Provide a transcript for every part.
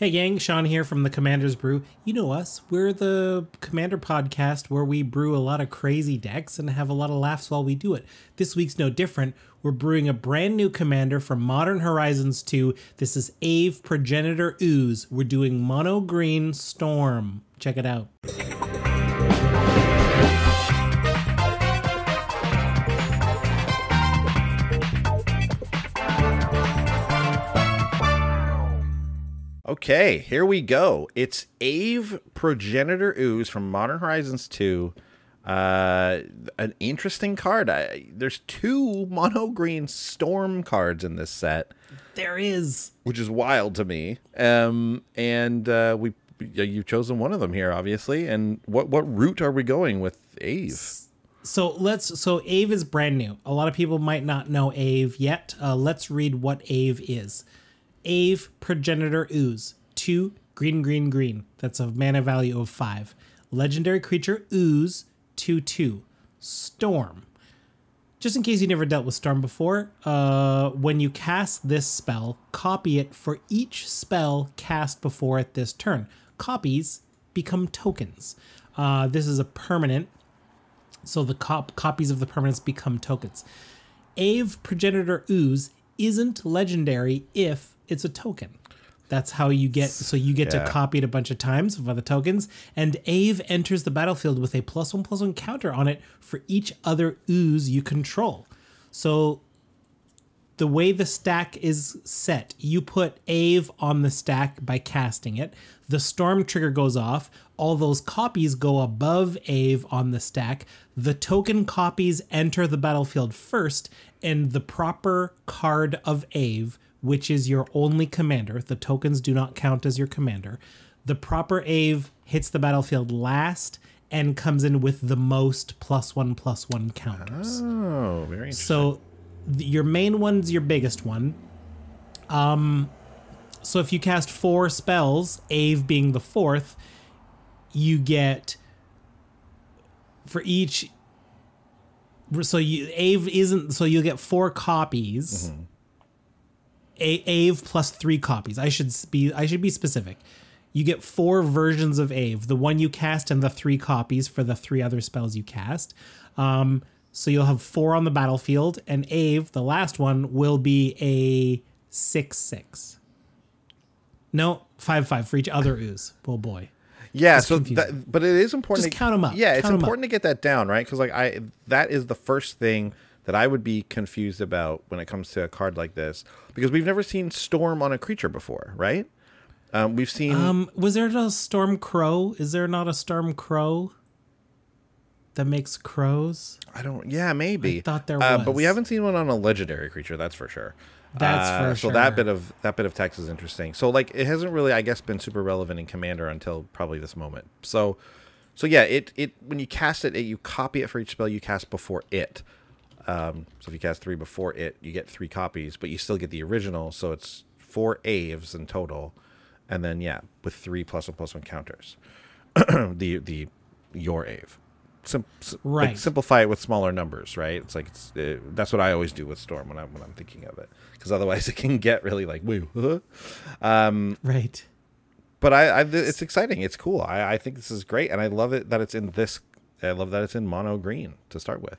Hey gang, Sean here from the Commander's Brew. You know us, we're the Commander podcast where we brew a lot of crazy decks and have a lot of laughs while we do it. This week's no different. We're brewing a brand new Commander from Modern Horizons 2. This is Ave Progenitor Ooze. We're doing Mono Green Storm. Check it out. Okay, here we go. It's Ave Progenitor Ooze from Modern Horizons 2. Uh, an interesting card. I, there's two mono green storm cards in this set. There is, which is wild to me. Um, and uh, we you've chosen one of them here, obviously. And what what route are we going with Ave? So let's so Ave is brand new. A lot of people might not know Ave yet. Uh, let's read what Ave is. Ave Progenitor Ooze. Two green, green, green. That's a mana value of five. Legendary creature Ooze. Two, two. Storm. Just in case you never dealt with Storm before, uh, when you cast this spell, copy it for each spell cast before it this turn. Copies become tokens. Uh, this is a permanent, so the cop copies of the permanents become tokens. Ave Progenitor Ooze isn't legendary if it's a token. That's how you get. So you get yeah. to copy it a bunch of times with other tokens. And Ave enters the battlefield with a plus one plus one counter on it for each other ooze you control. So the way the stack is set, you put Ave on the stack by casting it. The storm trigger goes off. All those copies go above Ave on the stack. The token copies enter the battlefield first, and the proper card of Ave which is your only commander. The tokens do not count as your commander. The proper Ave hits the battlefield last and comes in with the most plus one plus one counters. Oh, very interesting. So the, your main one's your biggest one. Um, so if you cast four spells, Ave being the fourth, you get for each. So you Ave isn't so you get four copies. Mm-hmm a Ave plus three copies. I should be I should be specific. You get four versions of Ave: the one you cast and the three copies for the three other spells you cast. Um, so you'll have four on the battlefield, and Ave, the last one, will be a six six. No, five five for each other ooze. Oh boy. Yeah, so that, but it is important. Just to, count them up. Yeah, count it's important up. to get that down, right? Because like I, that is the first thing that I would be confused about when it comes to a card like this because we've never seen Storm on a creature before, right? Um, we've seen. Um, was there a Storm Crow? Is there not a Storm Crow that makes crows? I don't. Yeah, maybe. I thought there uh, was, but we haven't seen one on a legendary creature. That's for sure. That's uh, for so sure. So that bit of that bit of text is interesting. So like it hasn't really, I guess, been super relevant in Commander until probably this moment. So, so yeah, it it when you cast it, it you copy it for each spell you cast before it. Um, so if you cast three before it, you get three copies, but you still get the original. So it's four Aves in total, and then yeah, with three plus one plus one counters. the the your Ave. Sim- right. Like simplify it with smaller numbers, right? It's like it's it, uh, that's what I always do with Storm when I'm when I'm thinking of it, because otherwise it can get really like woo. Huh? Um, right. But I, I, it's exciting. It's cool. I, I think this is great, and I love it that it's in this. I love that it's in mono green to start with.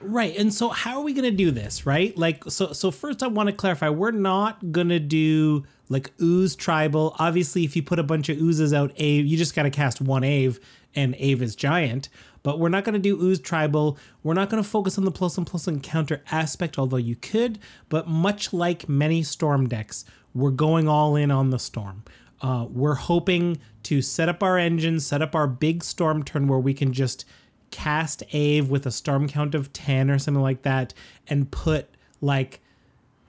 Right. And so how are we going to do this, right? Like so so first I want to clarify we're not going to do like ooze tribal. Obviously, if you put a bunch of oozes out Ave, you just got to cast one Ave and Ave is giant, but we're not going to do ooze tribal. We're not going to focus on the plus and plus encounter aspect although you could, but much like many storm decks, we're going all in on the storm. Uh, we're hoping to set up our engine, set up our big storm turn where we can just cast Ave with a storm count of 10 or something like that and put like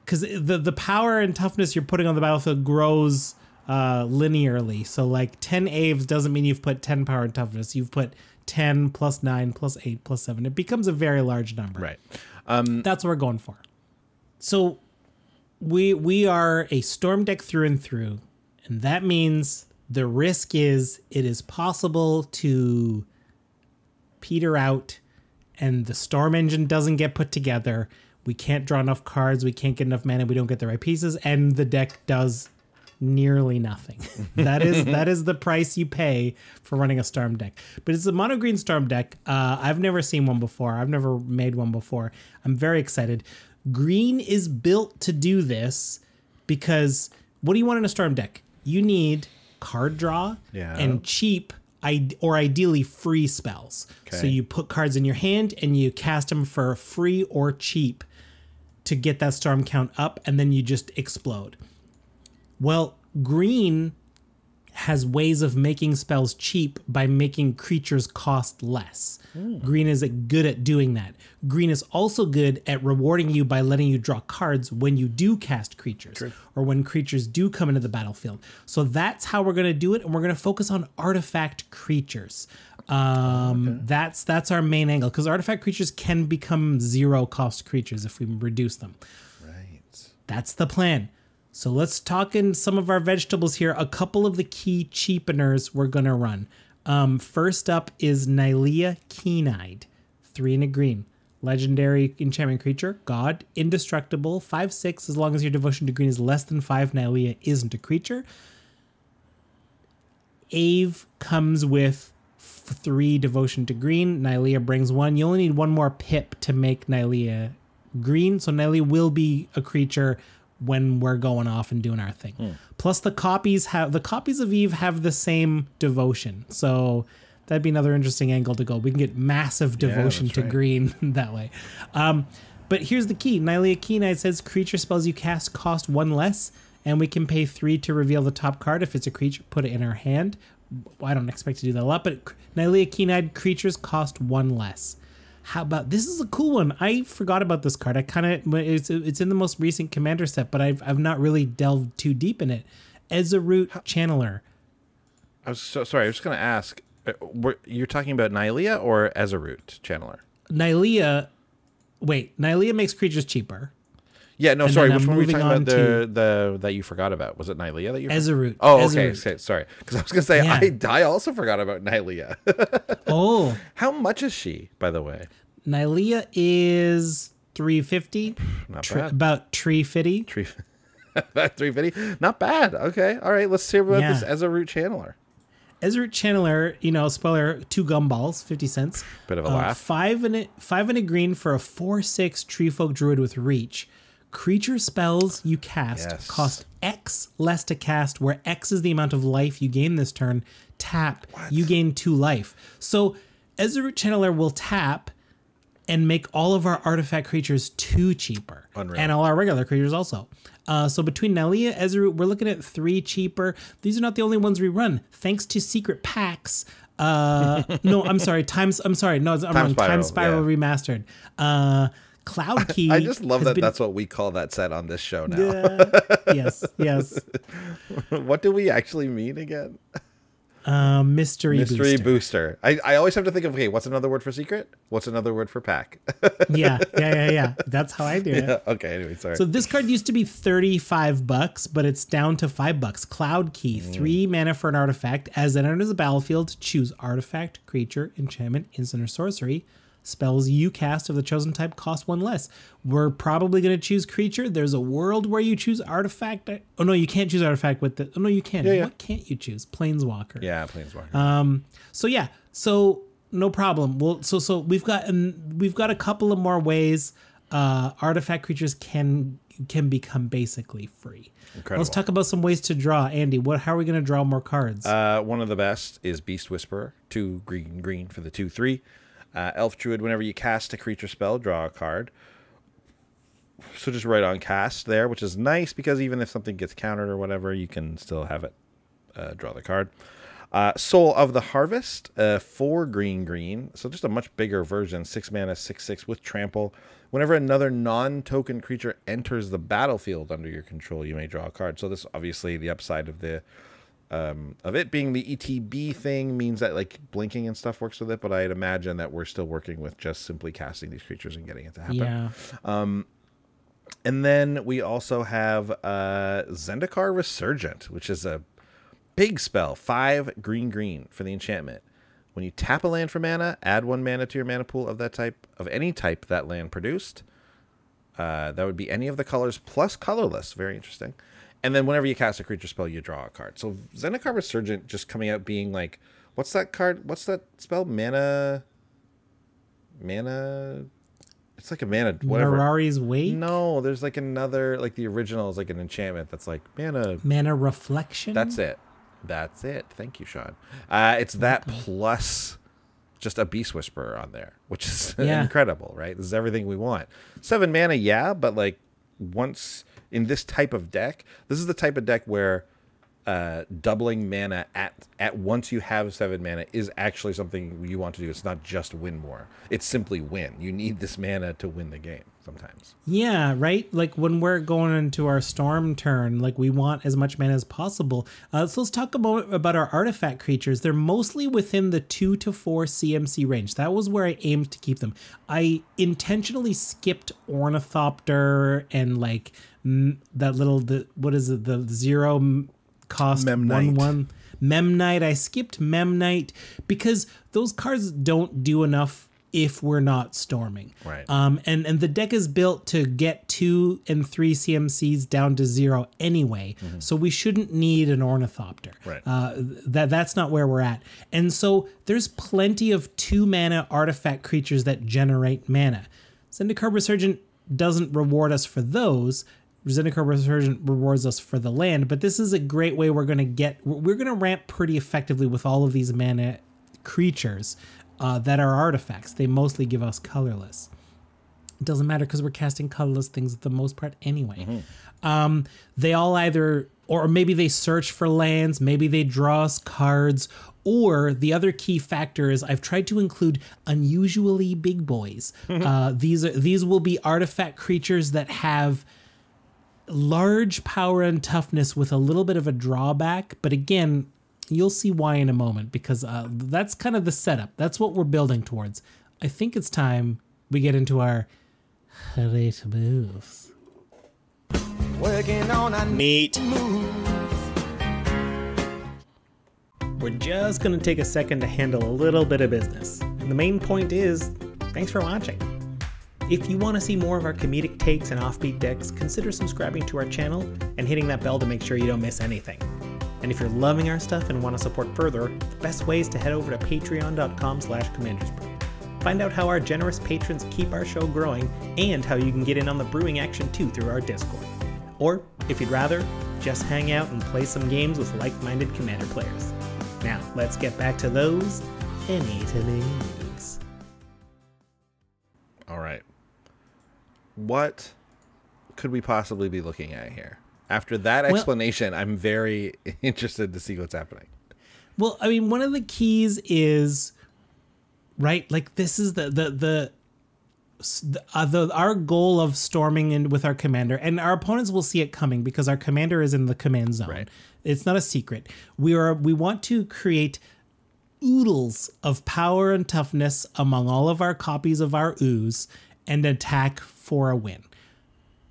because the the power and toughness you're putting on the battlefield grows uh, linearly. So like 10 Aves doesn't mean you've put 10 power and toughness. You've put 10 plus 9 plus 8 plus 7. It becomes a very large number. Right. Um, That's what we're going for. So we we are a storm deck through and through, and that means the risk is it is possible to peter out and the storm engine doesn't get put together, we can't draw enough cards, we can't get enough mana, we don't get the right pieces, and the deck does nearly nothing. that is that is the price you pay for running a storm deck. But it's a mono green storm deck. Uh, I've never seen one before. I've never made one before. I'm very excited. Green is built to do this because what do you want in a storm deck? You need card draw yeah. and cheap or ideally free spells. Okay. So you put cards in your hand and you cast them for free or cheap to get that storm count up, and then you just explode. Well, green has ways of making spells cheap by making creatures cost less. Green is good at doing that. Green is also good at rewarding you by letting you draw cards when you do cast creatures True. or when creatures do come into the battlefield. So that's how we're going to do it and we're going to focus on artifact creatures. Um, okay. that's that's our main angle cuz artifact creatures can become zero cost creatures if we reduce them. Right. That's the plan. So let's talk in some of our vegetables here. A couple of the key cheapeners we're going to run. Um, first up is Nylea Keen-Eyed, three in a green. Legendary enchantment creature, god, indestructible, 5 6. As long as your devotion to green is less than 5, Nylea isn't a creature. Ave comes with three devotion to green. Nylea brings one. You only need one more pip to make Nylea green. So Nylea will be a creature when we're going off and doing our thing. Mm. Plus the copies have the copies of Eve have the same devotion. So that'd be another interesting angle to go. We can get massive devotion yeah, to right. green that way. Um, but here's the key. Nylea Keenite says creature spells you cast cost one less, and we can pay three to reveal the top card. If it's a creature, put it in our hand. I don't expect to do that a lot, but Nylea Keenite creatures cost one less. How about this is a cool one. I forgot about this card. I kind of it's it's in the most recent commander set, but I've I've not really delved too deep in it. Ezeroot Channeler. I was so sorry. I was just gonna ask. Uh, you're talking about Nylea or root Channeler? Nylea. Wait, Nylea makes creatures cheaper. Yeah, no, and sorry. Which one were we talking about? The, the that you forgot about was it Nylea that you? Ezerut. Oh, okay. Ezerut. Sorry, because I was gonna say yeah. I I also forgot about Nylea. oh, how much is she, by the way? Nylea is three fifty. Not bad. About tree fifty. Tree. about three fifty. Not bad. Okay. All right. Let's hear about yeah. this Ezerut channeler. Ezra Chandler, you know, spoiler, two gumballs, 50 cents. Bit of a uh, laugh. Five and, a, five and a green for a 4 6 tree folk druid with reach creature spells you cast yes. cost X less to cast, where X is the amount of life you gain this turn. Tap, what? you gain two life. So Ezra root channeler will tap and make all of our artifact creatures two cheaper. Unreal. And all our regular creatures also. Uh, so between Nalia, Ezroot, we're looking at three cheaper. These are not the only ones we run. Thanks to secret packs. Uh, no, I'm sorry. Times. I'm sorry. No, I'm Time wrong. Spiral, Time Spiral yeah. remastered. Uh, Cloud Key. I just love that been... that's what we call that set on this show now. yes, yes. what do we actually mean again? Uh, mystery mystery booster. booster. I, I always have to think of okay, what's another word for secret? What's another word for pack? yeah, yeah, yeah, yeah. That's how I do it. Yeah, okay, anyway, sorry. So this card used to be thirty five bucks, but it's down to five bucks. Cloud Key, mm. three mana for an artifact. As it enters the battlefield, choose artifact, creature, enchantment, instant, or sorcery. Spells you cast of the chosen type cost one less. We're probably going to choose creature. There's a world where you choose artifact. Oh no, you can't choose artifact with the. Oh no, you can. Yeah, yeah. What can't you choose? Planeswalker. Yeah, planeswalker. Um. So yeah. So no problem. Well, so so we've got um, we've got a couple of more ways uh, artifact creatures can can become basically free. Incredible. Let's talk about some ways to draw, Andy. What? How are we going to draw more cards? Uh, one of the best is Beast Whisperer, two green green for the two three. Uh, Elf Druid, whenever you cast a creature spell, draw a card. So just right on cast there, which is nice because even if something gets countered or whatever, you can still have it uh, draw the card. Uh, Soul of the Harvest, uh, four green green. So just a much bigger version, six mana, six six with trample. Whenever another non-token creature enters the battlefield under your control, you may draw a card. So this obviously the upside of the um, of it being the ETB thing means that like blinking and stuff works with it, but I'd imagine that we're still working with just simply casting these creatures and getting it to happen. Yeah. Um, and then we also have uh, Zendikar Resurgent, which is a big spell, five green green for the enchantment. When you tap a land for mana, add one mana to your mana pool of that type of any type that land produced. Uh, that would be any of the colors plus colorless. Very interesting. And then whenever you cast a creature spell, you draw a card. So Zendikar Resurgent just coming out being like, what's that card? What's that spell? Mana. Mana. It's like a mana. Whatever. Narari's Wake. No, there's like another. Like the original is like an enchantment that's like mana. Mana Reflection. That's it. That's it. Thank you, Sean. Uh, it's that plus just a Beast Whisperer on there, which is yeah. incredible, right? This is everything we want. Seven mana, yeah, but like once in this type of deck, this is the type of deck where uh, doubling mana at at once you have seven mana is actually something you want to do. It's not just win more. It's simply win. You need this mana to win the game sometimes. Yeah, right. Like when we're going into our storm turn, like we want as much mana as possible. Uh, so let's talk about about our artifact creatures. They're mostly within the two to four CMC range. That was where I aimed to keep them. I intentionally skipped Ornithopter and like that little the, what is it the zero cost Memnite. one one Memnite. I skipped Memnite because those cards don't do enough if we're not storming. Right. Um, and and the deck is built to get two and three CMCs down to zero anyway, mm-hmm. so we shouldn't need an Ornithopter. Right. Uh, that that's not where we're at. And so there's plenty of two mana artifact creatures that generate mana. Zendikar Resurgent doesn't reward us for those. Zendikar Resurgent rewards us for the land, but this is a great way we're going to get, we're going to ramp pretty effectively with all of these mana creatures uh, that are artifacts. They mostly give us colorless. It doesn't matter because we're casting colorless things for the most part anyway. Mm -hmm. um, they all either, or maybe they search for lands, maybe they draw us cards, or the other key factor is I've tried to include unusually big boys. uh, these are these will be artifact creatures that have large power and toughness with a little bit of a drawback. But again, you'll see why in a moment because uh, that's kind of the setup. That's what we're building towards. I think it's time we get into our great moves. Working on a We're just going to take a second to handle a little bit of business. And the main point is, thanks for watching. If you want to see more of our comedic takes and offbeat decks, consider subscribing to our channel and hitting that bell to make sure you don't miss anything. And if you're loving our stuff and want to support further, the best way is to head over to patreon.com slash commandersbrew. Find out how our generous patrons keep our show growing and how you can get in on the brewing action too through our Discord. Or, if you'd rather, just hang out and play some games with like-minded Commander players. Now, let's get back to those Any to Leagues. All right, what could we possibly be looking at here? After that explanation, well, I'm very interested to see what's happening. Well, I mean, one of the keys is right, like this is the the the uh, the, our goal of storming in with our commander, and our opponents will see it coming because our commander is in the command zone. Right. It's not a secret. We are we want to create oodles of power and toughness among all of our copies of our ooze and attack for a win.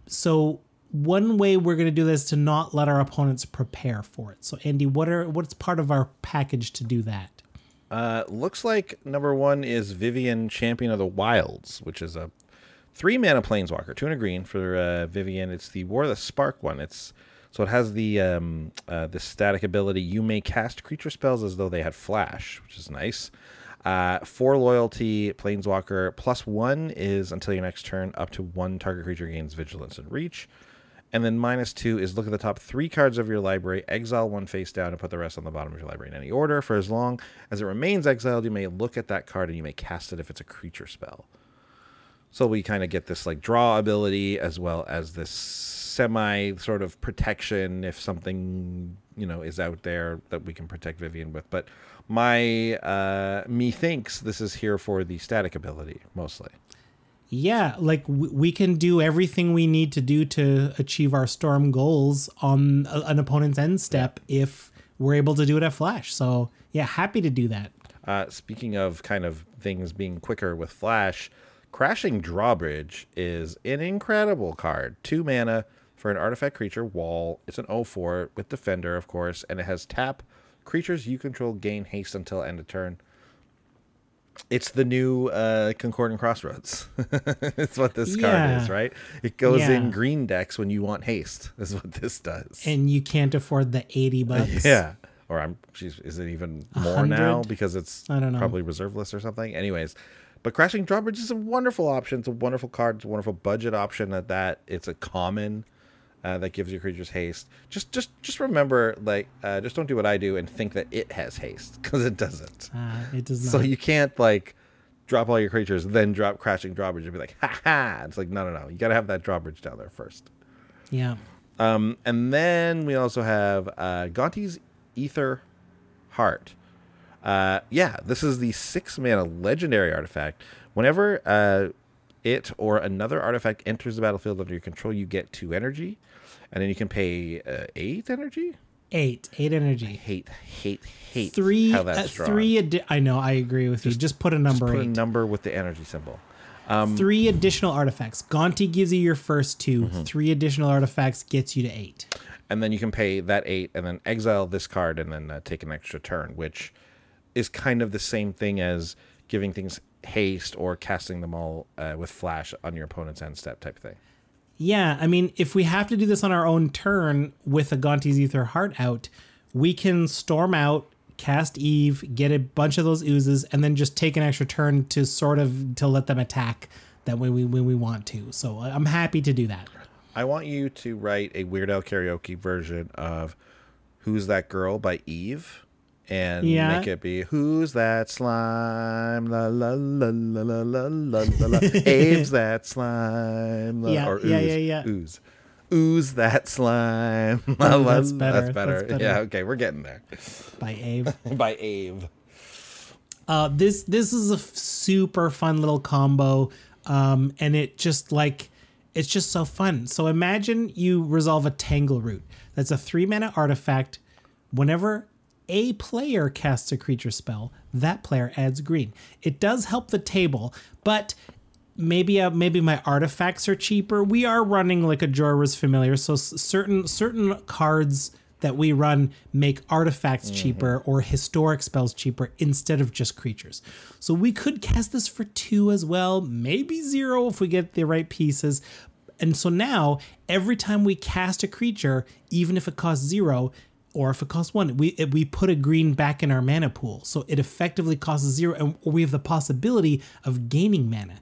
So one way we're going to do this to not let our opponents prepare for it. So Andy, what are what's part of our package to do that? Uh, looks like number one is Vivian, Champion of the Wilds, which is a three mana planeswalker, two and a green for uh, Vivian. It's the War of the Spark one. It's so it has the um, uh, the static ability. You may cast creature spells as though they had flash, which is nice. Uh, for loyalty, Planeswalker plus one is until your next turn, up to one target creature gains vigilance and reach. And then minus two is look at the top three cards of your library, exile one face down, and put the rest on the bottom of your library in any order. For as long as it remains exiled, you may look at that card and you may cast it if it's a creature spell. So we kind of get this like draw ability as well as this semi sort of protection if something you know is out there that we can protect Vivian with. But my uh, methinks this is here for the static ability mostly. Yeah, like we can do everything we need to do to achieve our storm goals on an opponent's end step if we're able to do it at flash. So yeah, happy to do that. Uh, speaking of kind of things being quicker with flash, crashing drawbridge is an incredible card. Two mana for an artifact creature, wall, it's an 0-4 with defender, of course, and it has tap. Creatures you control gain haste until end of turn. It's the new uh, Concord and Crossroads. It's what this yeah. card is, right? It goes yeah. in green decks when you want haste. Is what this does. And you can't afford the eighty bucks. Yeah, or I'm. Geez, is it even more 100? now because it's I don't know. probably reserve list or something. Anyways, but Crashing Drawbridge is a wonderful option. It's a wonderful card. It's a wonderful budget option at that. It's a common uh, that gives your creatures haste. Just just just remember, like, uh, just don't do what I do and think that it has haste because it doesn't. Uh, it does not. So you can't like drop all your creatures, then drop crashing drawbridge and be like, ha ha. It's like no no no. You got to have that drawbridge down there first. Yeah. Um, and then we also have uh, Gonti's Ether Heart. Uh, yeah, this is the six mana legendary artifact. Whenever uh, it or another artifact enters the battlefield under your control, you get two energy, and then you can pay uh, eight energy. Eight, eight energy. I hate, hate, hate. Three, uh, three. Adi- I know. I agree with just, you. Just put a number. Just put eight. a number with the energy symbol. Um, three additional artifacts. Gonti gives you your first two. Mm-hmm. Three additional artifacts gets you to eight. And then you can pay that eight, and then exile this card, and then uh, take an extra turn, which is kind of the same thing as giving things haste or casting them all uh, with flash on your opponent's end step type thing. Yeah, I mean, if we have to do this on our own turn with a Gonti's Ether Heart out, we can storm out, cast Eve, get a bunch of those oozes, and then just take an extra turn to sort of to let them attack that way we when we want to. So uh, I'm happy to do that. I want you to write a Weird Al karaoke version of "Who's That Girl" by Eve and yeah. make it be who's that slime la la la la la la la la la Abe's that slime la, yeah, or ooze, yeah yeah yeah ooze ooze that slime la, la, that's, better. that's better that's better yeah okay we're getting there by Abe by Abe uh, this this is a f- super fun little combo um, and it just like it's just so fun so imagine you resolve a tangle root that's a three mana artifact whenever a player casts a creature spell, that player adds green. It does help the table, but maybe uh, maybe my artifacts are cheaper. We are running like a Jorah's familiar, so certain certain cards that we run make artifacts mm -hmm. cheaper or historic spells cheaper instead of just creatures. So we could cast this for 2 as well, maybe 0 if we get the right pieces. And so now every time we cast a creature, even if it costs 0, or if it costs one, we we put a green back in our mana pool, so it effectively costs zero, and we have the possibility of gaining mana.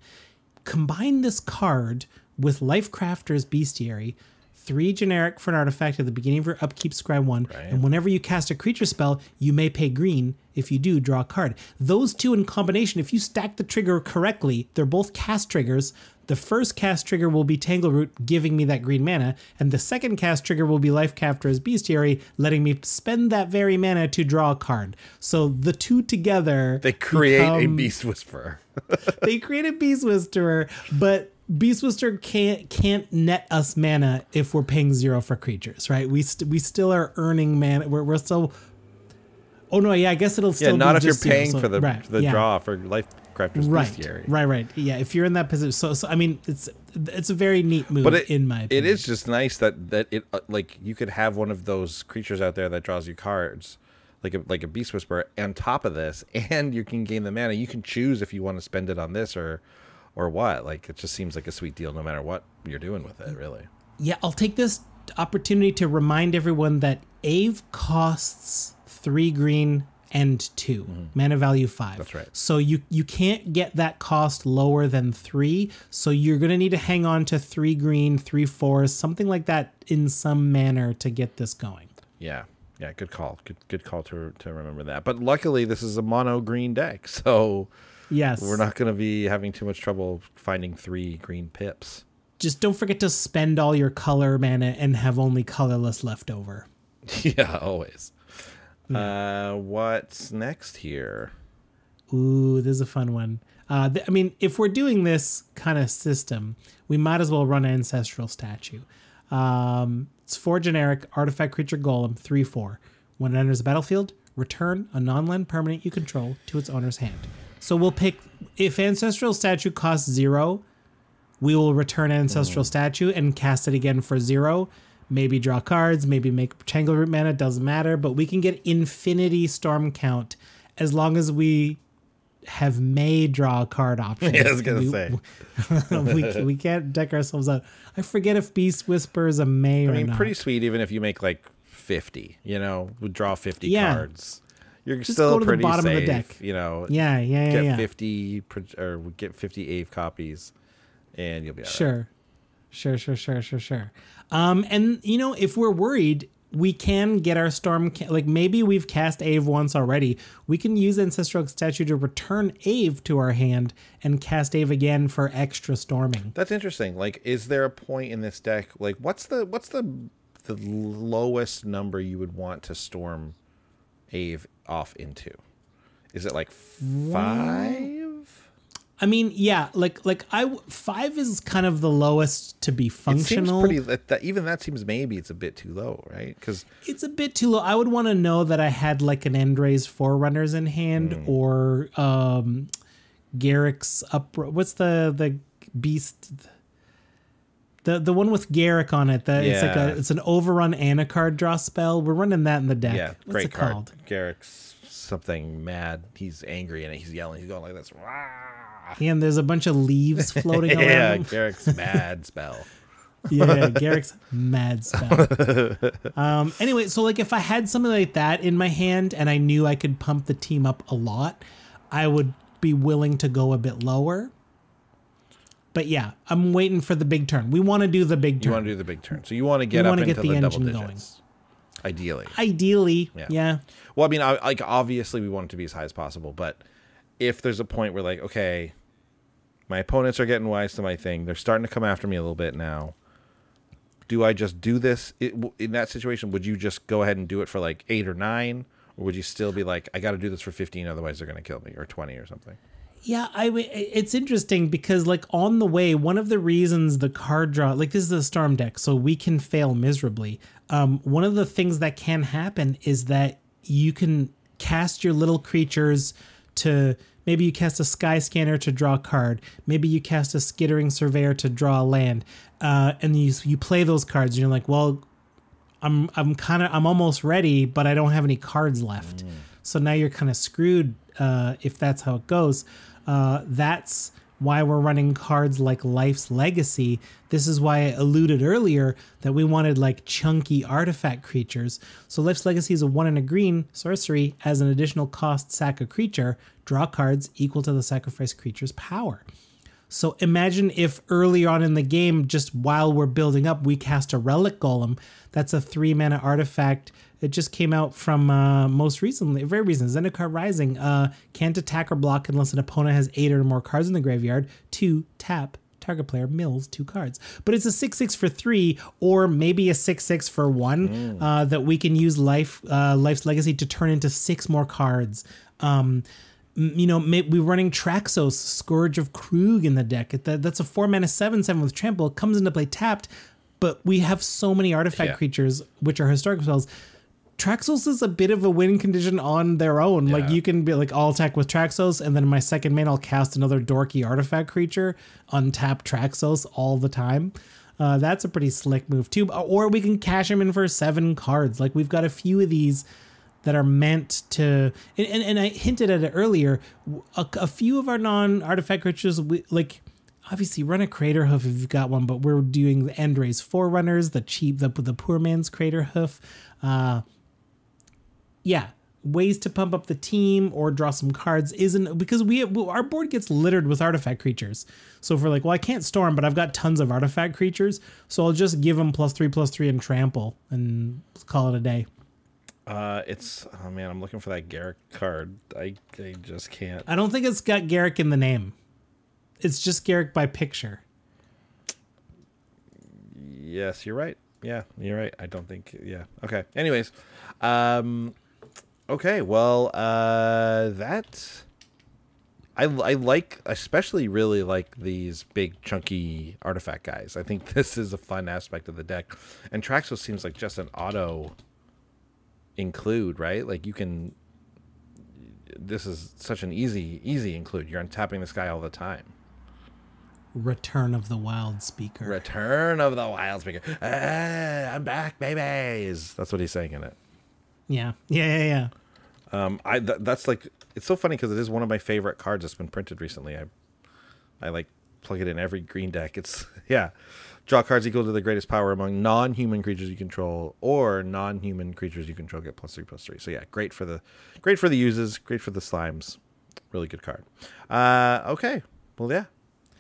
Combine this card with Lifecrafter's Bestiary, three generic for an artifact at the beginning of your upkeep, scry one, right. and whenever you cast a creature spell, you may pay green. If you do, draw a card. Those two in combination, if you stack the trigger correctly, they're both cast triggers. The first cast trigger will be Tangleroot giving me that green mana, and the second cast trigger will be Life Captor's Bestiary letting me spend that very mana to draw a card. So the two together They create become, a Beast Whisperer. they create a Beast Whisperer, but Beast Whisperer can't can't net us mana if we're paying zero for creatures, right? We st- we still are earning mana. We're we're still. Oh no! Yeah, I guess it'll still. Yeah, not if you're paying zero, so, for the right, the yeah. draw for life Crafter's right, Bestiary. Right, right. Yeah, if you're in that position, so, so I mean, it's it's a very neat move but it, in my opinion. It is just nice that that it uh, like you could have one of those creatures out there that draws you cards. Like a, like a beast whisperer on top of this and you can gain the mana you can choose if you want to spend it on this or or what like it just seems like a sweet deal no matter what you're doing with it really yeah i'll take this opportunity to remind everyone that ave costs three green and 2 mm-hmm. mana value five. That's right. So you you can't get that cost lower than three. So you're gonna need to hang on to three green, three fours, something like that in some manner to get this going. Yeah. Yeah, good call. Good good call to to remember that. But luckily this is a mono green deck, so Yes. We're not gonna be having too much trouble finding three green pips. Just don't forget to spend all your color mana and have only colorless left over. yeah, always. Yeah. Hmm. Uh, what's next here? Ooh, this is a fun one. Uh, th- I mean, if we're doing this kind of system, we might as well run ancestral statue. Um, it's four generic artifact creature golem, three four. When it enters the battlefield, return a non-land permanent you control to its owner's hand. So we'll pick if ancestral statue costs zero, we will return ancestral mm. statue and cast it again for zero maybe draw cards, maybe make Tangle Root mana, doesn't matter, but we can get infinity storm count as long as we have may draw a card option. Yeah, I was gonna we, say we, we can't deck ourselves out. I forget if Beast Whisper is a may. I mean, pretty sweet. Even if you make like fifty, you know, draw fifty yeah. cards. You're Just still go to pretty the bottom safe, of the deck. You know, yeah, yeah, yeah. Get yeah. fifty or get fifty AVE copies, and you'll be all sure. Right. Sure, sure, sure, sure, sure. Um, and you know, if we're worried, we can get our storm like maybe we've cast Ave once already. We can use ancestral statue to return Ave to our hand and cast Ave again for extra storming. That's interesting. Like, is there a point in this deck? Like, what's the what's the the lowest number you would want to storm Ave off into? Is it like five? I mean, yeah, like like I five is kind of the lowest to be functional. It seems pretty. That, even that seems maybe it's a bit too low, right? Because it's a bit too low. I would want to know that I had like an Endray's Forerunners in hand mm. or um, Garrick's up. What's the the beast? The the one with Garrick on it. That yeah. it's like a it's an overrun Ana card draw spell. We're running that in the deck. Yeah, What's great it card. Called? Garrick's something mad. He's angry and he's yelling. He's going like this. Wah! Ah. and there's a bunch of leaves floating around. yeah, Garrick's mad spell. yeah, yeah, Garrick's mad spell. um, anyway, so like if I had something like that in my hand and I knew I could pump the team up a lot, I would be willing to go a bit lower. But yeah, I'm waiting for the big turn. We want to do the big turn. You want to do the big turn. So you want to get we up into get the, the double digits. Going. Ideally. Ideally, yeah. yeah. Well, I mean, I, like obviously we want it to be as high as possible, but if there's a point where like, okay, my opponents are getting wise to my thing. They're starting to come after me a little bit now. Do I just do this it, in that situation? Would you just go ahead and do it for like eight or nine, or would you still be like, I got to do this for fifteen, otherwise they're going to kill me, or twenty or something? Yeah, I. it's interesting because like on the way, one of the reasons the card draw like this is a storm deck, so we can fail miserably. Um, one of the things that can happen is that you can cast your little creatures to Maybe you cast a sky scanner to draw a card. Maybe you cast a skittering surveyor to draw a land. Uh, and you you play those cards, and you're like, well, I'm I'm kind of I'm almost ready, but I don't have any cards left. Mm. So now you're kind of screwed uh, if that's how it goes. Uh, that's why we're running cards like Life's Legacy. This is why I alluded earlier that we wanted like chunky artifact creatures. So Life's Legacy is a one and a green sorcery as an additional cost sack a creature, draw cards equal to the sacrifice creature's power. So imagine if early on in the game, just while we're building up, we cast a Relic Golem. That's a three mana artifact. It just came out from uh, most recently, very recent, Zendikar Rising. Uh, can't attack or block unless an opponent has eight or more cards in the graveyard. Two, tap. Target player mills two cards, but it's a six six for three, or maybe a six six for one mm. uh, that we can use life uh, life's legacy to turn into six more cards. Um, you know, we're running Traxos, Scourge of Krug in the deck. That's a four mana seven seven with trample. comes into play tapped, but we have so many artifact yeah. creatures which are historic spells. Traxos is a bit of a win condition on their own. Yeah. Like you can be like all attack with Traxos, and then my second main I'll cast another dorky artifact creature, untap Traxos all the time. Uh, that's a pretty slick move too. Or we can cash him in for seven cards. Like we've got a few of these that are meant to and, and, and I hinted at it earlier a, a few of our non artifact creatures we, like obviously run a crater hoof if you've got one but we're doing the end Endray's forerunners the cheap the, the poor man's crater hoof uh, yeah ways to pump up the team or draw some cards isn't because we our board gets littered with artifact creatures. So if we're like, well, I can't storm, but I've got tons of artifact creatures, so I'll just give them plus three plus three and trample and call it a day. Uh, it's oh man, I'm looking for that Garrick card. I I just can't. I don't think it's got Garrick in the name. It's just Garrick by picture. Yes, you're right. Yeah, you're right. I don't think. Yeah. Okay. Anyways, um, okay. Well, uh, that. I, I like especially really like these big chunky artifact guys. I think this is a fun aspect of the deck, and Traxo seems like just an auto include, right? Like you can. This is such an easy, easy include. You're untapping this guy all the time. Return of the Wild Speaker. Return of the Wild Speaker. Ah, I'm back, babies. That's what he's saying in it. Yeah, yeah, yeah, yeah. Um, I th- that's like it's so funny because it is one of my favorite cards that's been printed recently. I, I like plug it in every green deck. It's yeah. Draw cards equal to the greatest power among non-human creatures you control, or non-human creatures you control get plus three plus three. So yeah, great for the great for the uses, great for the slimes. Really good card. Uh, okay, well yeah,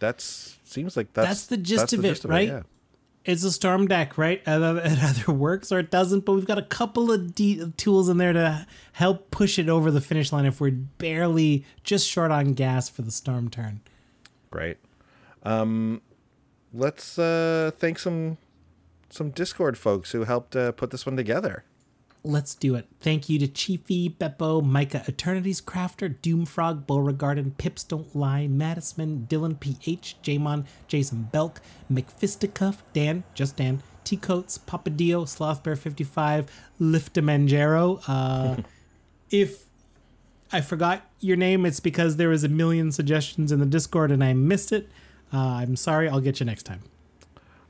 that's seems like that's that's the gist, that's of, the gist it, of it, right? Yeah. It's a storm deck, right? It either works or it doesn't, but we've got a couple of de- tools in there to help push it over the finish line if we're barely just short on gas for the storm turn. Great. Um, let's uh, thank some some Discord folks who helped uh, put this one together. Let's do it. Thank you to Chiefy, Beppo, Micah, Eternity's Crafter, Doomfrog, Beauregard, and Pips Don't Lie, Madisman, Dylan PH, Jamon, Jason Belk, McFisticuff, Dan, just Dan, T Coats, Papadio, Slothbear55, Liftamangero. Uh, if I forgot your name, it's because there was a million suggestions in the Discord and I missed it. Uh, I'm sorry. I'll get you next time.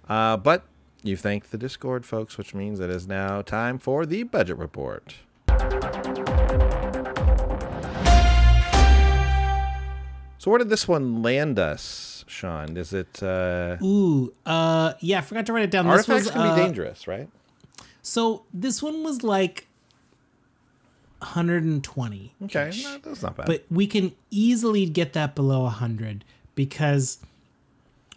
Uh, but you've thanked the Discord folks, which means it is now time for the budget report. So where did this one land us, Sean? Is it? Uh, Ooh, uh, yeah, I forgot to write it down. Artifacts this was, can uh, be dangerous, right? So this one was like 120. Okay, no, that's not bad. But we can easily get that below 100 because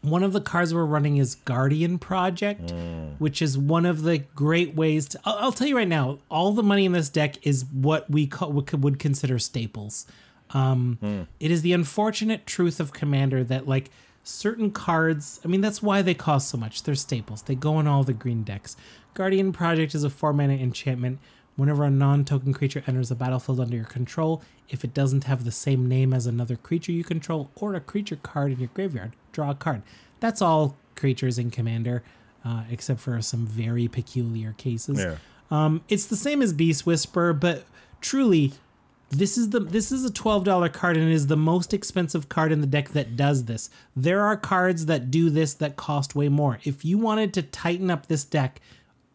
one of the cards we're running is Guardian Project, mm. which is one of the great ways to. I'll, I'll, tell you right now, all the money in this deck is what we call, what would consider staples. Um, mm. It is the unfortunate truth of Commander that like certain cards. I mean, that's why they cost so much. They're staples. They go in all the green decks. Guardian Project is a four mana enchantment. Whenever a non token creature enters the battlefield under your control, if it doesn't have the same name as another creature you control or a creature card in your graveyard, draw a card. That's all creatures in Commander, uh, except for some very peculiar cases. Yeah. Um, it's the same as Beast Whisper, but truly, this is the this is a twelve dollar card and is the most expensive card in the deck that does this. There are cards that do this that cost way more. If you wanted to tighten up this deck,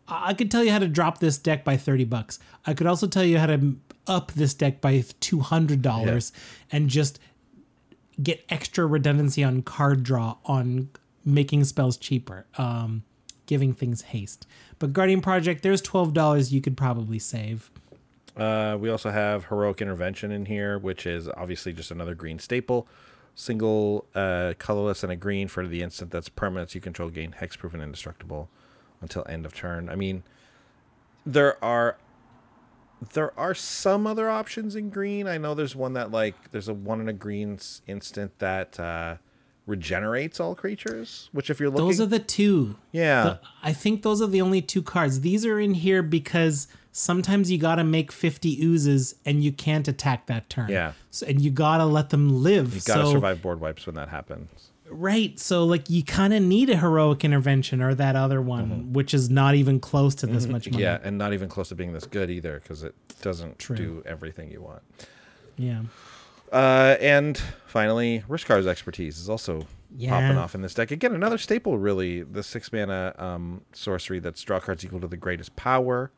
I could tell you how to drop this deck by thirty bucks. I could also tell you how to up this deck by two hundred dollars yeah. and just get extra redundancy on card draw on making spells cheaper, um, giving things haste. But Guardian Project, there's twelve dollars you could probably save. Uh, we also have Heroic Intervention in here, which is obviously just another green staple. Single uh, colorless and a green for the instant that's permanent. You control gain hexproof and indestructible until end of turn. I mean, there are there are some other options in green. I know there's one that like there's a one in a green instant that uh, regenerates all creatures. Which if you're looking, those are the two. Yeah, the, I think those are the only two cards. These are in here because sometimes you gotta make 50 oozes and you can't attack that turn. Yeah, so, and you gotta let them live. You gotta so, survive board wipes when that happens. Right. So like you kind of need a heroic intervention or that other one, mm -hmm. which is not even close to this mm -hmm. much money. Yeah, and not even close to being this good either, because it doesn't True. do everything you want. Yeah. Uh, and finally, Rishkar's expertise is also yeah. popping off in this deck. Again, another staple, really. The six mana um, sorcery that's draw cards equal to the greatest power.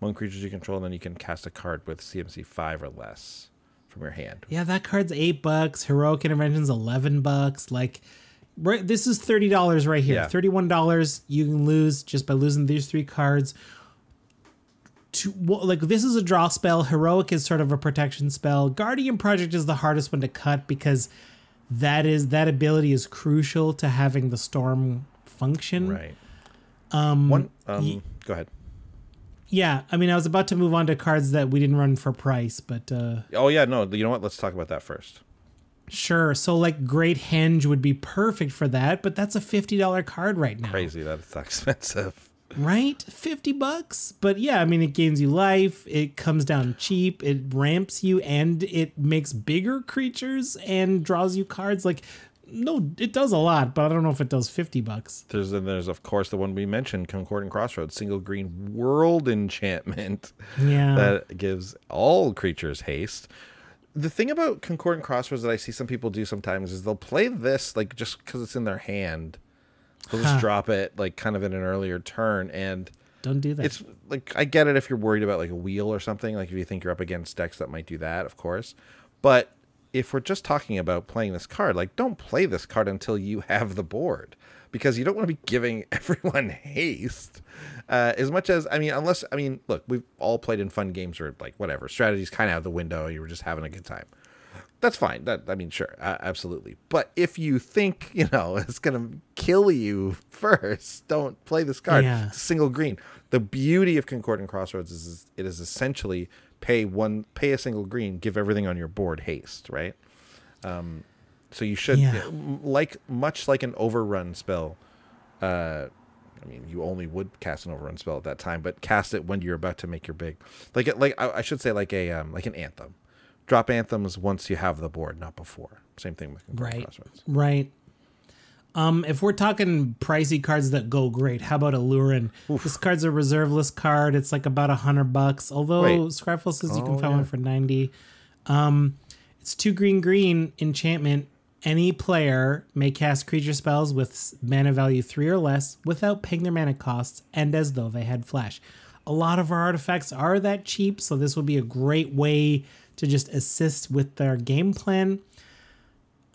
One creature you control, and then you can cast a card with CMC five or less from your hand. Yeah, that card's eight bucks. Heroic Intervention's eleven bucks. Like, right, this is thirty dollars right here. Yeah. Thirty-one dollars you can lose just by losing these three cards. To, like this is a draw spell. Heroic is sort of a protection spell. Guardian Project is the hardest one to cut because that is that ability is crucial to having the storm function. Right. Um. One. Um. Y- go ahead yeah, I mean, I was about to move on to cards that we didn't run for price, but uh, oh yeah, no, you know what? Let's talk about that first. Sure. So like Great Hinge would be perfect for that, but that's a fifty dollar card right now. Crazy that it's that expensive. Right? Fifty bucks? But yeah, I mean it gains you life, it comes down cheap, it ramps you and it makes bigger creatures and draws you cards. Like no, it does a lot, but I don't know if it does 50 bucks. There's and there's of course the one we mentioned, Concord and Crossroads, single green world enchantment. Yeah. That gives all creatures haste. The thing about Concord and Crossroads that I see some people do sometimes is they'll play this like just cuz it's in their hand. They'll just drop it like kind of in an earlier turn and don't do that. It's like I get it if you're worried about like a wheel or something, like if you think you're up against decks that might do that, of course. But if we're just talking about playing this card, like don't play this card until you have the board because you don't want to be giving everyone haste. Uh, as much as I mean, unless I mean, look, we've all played in fun games where like whatever strategies kind of out the window. You were just having a good time. That's fine. That I mean, sure, uh, absolutely. But if you think you know it's gonna kill you first, don't play this card. Yeah. Single green. The beauty of Concordant Crossroads is it is essentially pay one pay a single green, give everything on your board haste, right? Um, so you should yeah. like much like an overrun spell. Uh, I mean, you only would cast an overrun spell at that time, but cast it when you're about to make your big. Like like I, I should say like a um, like an anthem. Drop anthems once you have the board, not before. Same thing with right, crossroads. right. Um, if we're talking pricey cards that go great, how about Alluring? This card's a reserveless card. It's like about a hundred bucks. Although Scryfall says oh, you can oh, find yeah. one for ninety. Um, it's two green green enchantment. Any player may cast creature spells with mana value three or less without paying their mana costs, and as though they had flash. A lot of our artifacts are that cheap, so this would be a great way to just assist with their game plan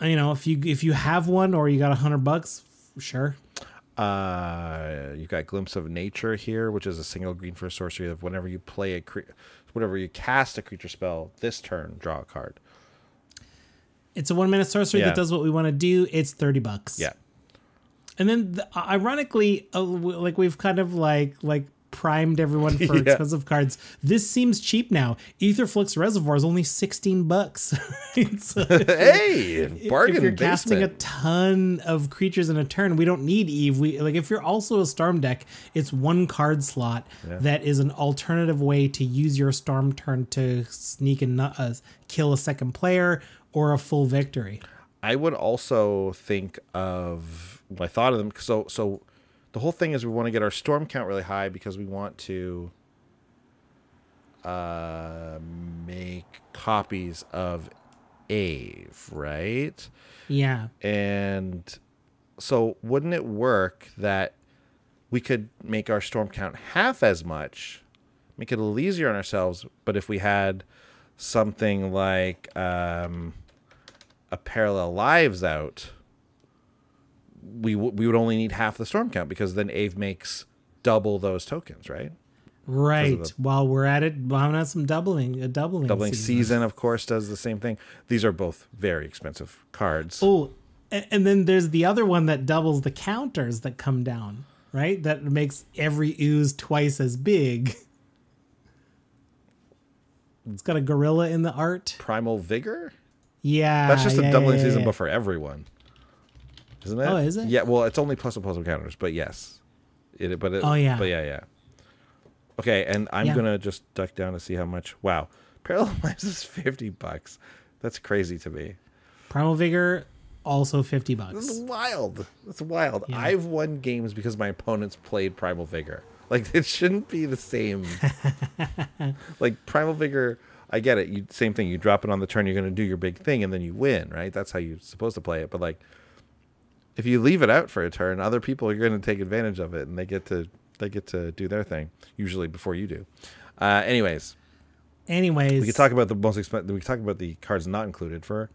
you know, if you if you have one or you got a hundred bucks, sure. Uh, you got glimpse of nature here, which is a single green for sorcery. Of whenever you play a, cre- whenever you cast a creature spell this turn, draw a card. It's a one minute sorcery yeah. that does what we want to do. It's thirty bucks. Yeah. And then, the, ironically, uh, like we've kind of like like primed everyone for yeah. expensive cards. This seems cheap now. Etherflux Reservoir is only 16 bucks. Uh, hey, if, bargain If you're basement. casting a ton of creatures in a turn, we don't need Eve. We like if you're also a Storm deck, it's one card slot yeah. that is an alternative way to use your Storm turn to sneak and uh, kill a second player or a full victory. I would also think of I thought of them so so the whole thing is we want to get our storm count really high because we want to uh, make copies of Ave, right? Yeah. And so wouldn't it work that we could make our storm count half as much, make it a little easier on ourselves, but if we had something like um, a parallel lives out, we w- we would only need half the storm count because then Ave makes double those tokens, right? Right. The, While we're at it, why well, not some doubling? A doubling. Doubling season. season, of course, does the same thing. These are both very expensive cards. Oh, and, then there's the other one that doubles the counters that come down, right? That makes every ooze twice as big. It's got a gorilla in the art. Primal Vigor? Yeah. That's just a doubling yeah, yeah, season, but for everyone isn't it? Oh, is it? Yeah. Well, it's only plus and plus counters, but yes. It. But it, oh yeah. But yeah, yeah. Okay, and I'm yeah. gonna just duck down to see how much. Wow, Parallel Lives is fifty bucks. That's crazy to me. Primal Vigor also 50 bucks. This is wild. That's wild. Yeah. I've won games because my opponents played Primal Vigor. Like it shouldn't be the same. like Primal Vigor, I get it. You same thing. You drop it on the turn, you're going to do your big thing and then you win, right? That's how you're supposed to play it. But like if you leave it out for a turn, other people are going to take advantage of it, and they get to they get to do their thing usually before you do. Uh, anyways, anyways, we could talk about the most expensive. We could talk about the cards not included for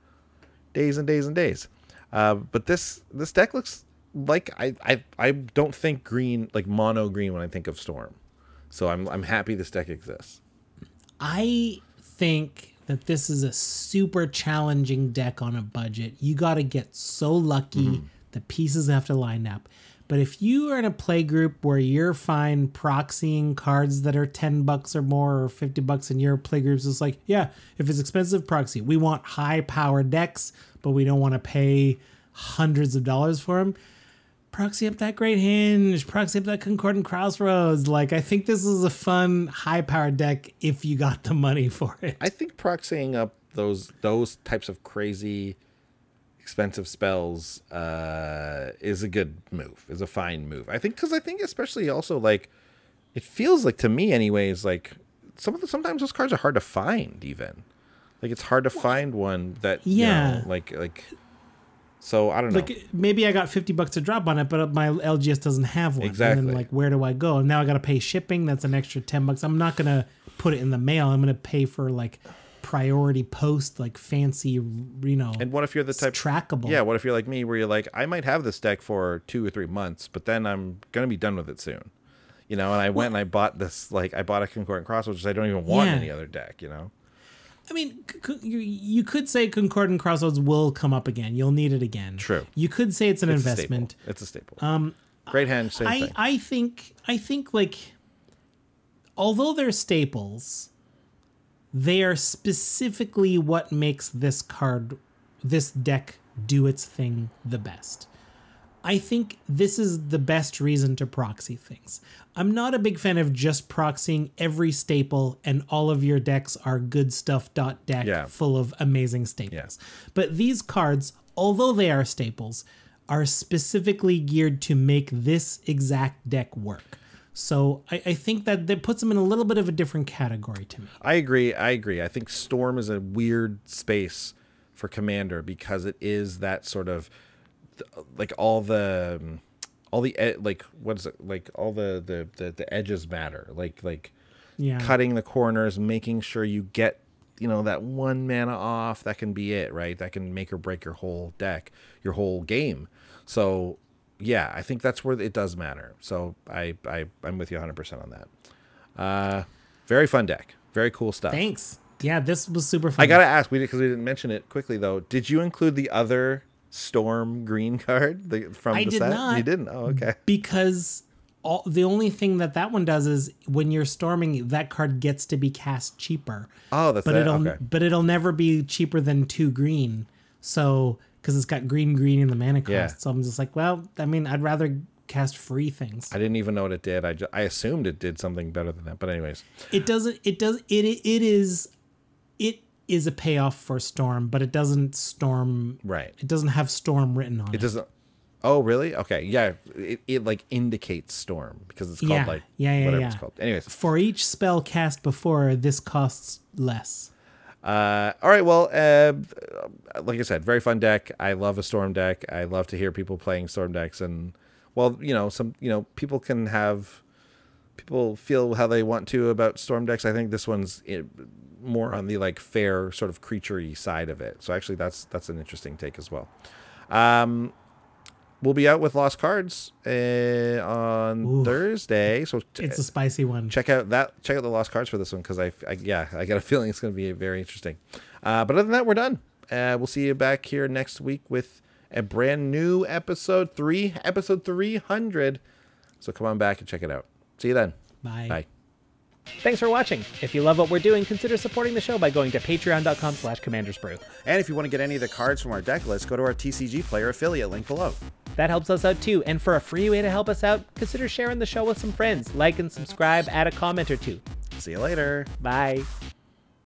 days and days and days. Uh, but this this deck looks like I, I I don't think green like mono green when I think of storm. So I'm I'm happy this deck exists. I think that this is a super challenging deck on a budget. You got to get so lucky. Mm-hmm. The pieces have to line up. But if you are in a play group where you're fine proxying cards that are 10 bucks or more or 50 bucks in your play groups, it's like, yeah, if it's expensive, proxy. We want high power decks, but we don't want to pay hundreds of dollars for them. Proxy up that Great Hinge, proxy up that Concordant Crossroads. Like, I think this is a fun, high power deck if you got the money for it. I think proxying up those those types of crazy expensive spells uh, is a good move. Is a fine move. I think because I think especially also like it feels like to me anyways like some of the, sometimes those cards are hard to find even. Like it's hard to find one that yeah you know, like like. So I don't like, know. Like maybe I got fifty bucks to drop on it, but my LGS doesn't have one. Exactly. And then like, where do I go? And now I got to pay shipping. That's an extra ten bucks. I'm not gonna put it in the mail. I'm gonna pay for like priority post like fancy you know and what if you're the type trackable yeah what if you're like me where you're like i might have this deck for two or three months but then i'm gonna be done with it soon you know and i went well, and i bought this like i bought a concordant cross which i don't even want yeah. any other deck you know I mean, you could say Concordant Crossroads will come up again. You'll need it again. True. You could say it's an it's investment. A it's a staple. Um, Great hand. Same I, thing. I think. I think like, although they're staples, they are specifically what makes this card, this deck, do its thing the best. I think this is the best reason to proxy things. I'm not a big fan of just proxying every staple and all of your decks are good stuff dot deck yeah. full of amazing staples. Yeah. But these cards, although they are staples, are specifically geared to make this exact deck work. So I, I, think that that puts them in a little bit of a different category to me. I agree. I agree. I think Storm is a weird space for Commander because it is that sort of like all the all the like what is it like all the the the, the edges matter like like yeah. cutting the corners, making sure you get you know that one mana off that can be it right that can make or break your whole deck your whole game so yeah, I think that's where it does matter. So I, I I'm with you 100 percent on that. Uh, very fun deck. Very cool stuff. Thanks. Yeah, this was super fun. I gotta ask, we because we didn't mention it quickly though. Did you include the other storm green card the, from I the did set? Not, you didn't. Oh, okay. Because all the only thing that that one does is when you're storming, that card gets to be cast cheaper. Oh, that's but it. will okay. but it'll never be cheaper than two green. So because it's got green green in the mana cost. Yeah. So I'm just like, well, I mean, I'd rather cast free things. I didn't even know what it did. I just, I assumed it did something better than that. But anyways, it doesn't. It does. It it is. It is a payoff for storm, but it doesn't storm. Right. It doesn't have storm written on it. It doesn't. Oh really? Okay. Yeah. It, it like indicates storm because it's called yeah. like yeah, yeah, whatever yeah. it's called. Anyways, for each spell cast before, this costs less. Uh, all right, well, uh, like I said, very fun deck. I love a storm deck. I love to hear people playing storm decks, and well, you know, some you know people can have people feel how they want to about storm decks. I think this one's eh, more on the like fair sort of creaturey side of it. So actually, that's that's an interesting take as well. Um, we'll be out with Lost Cards uh, on Ooh, Thursday. So t- it's a spicy one. Check out that. Check out the Lost Cards for this one because I, I, yeah, I got a feeling it's going to be very interesting. Uh, but other than that, we're done. Uh, we'll see you back here next week with a brand new episode three, episode three hundred. So come on back and check it out. See you then. Bye. Bye. Thanks for watching. If you love what we're doing, consider supporting the show by going to patreon.com slash commandersbrew. And if you want to get any of the cards from our deck list, go to our TCG Player affiliate link below. That helps us out too, and for a free way to help us out, consider sharing the show with some friends. Like and subscribe, add a comment or two. See you later. Bye.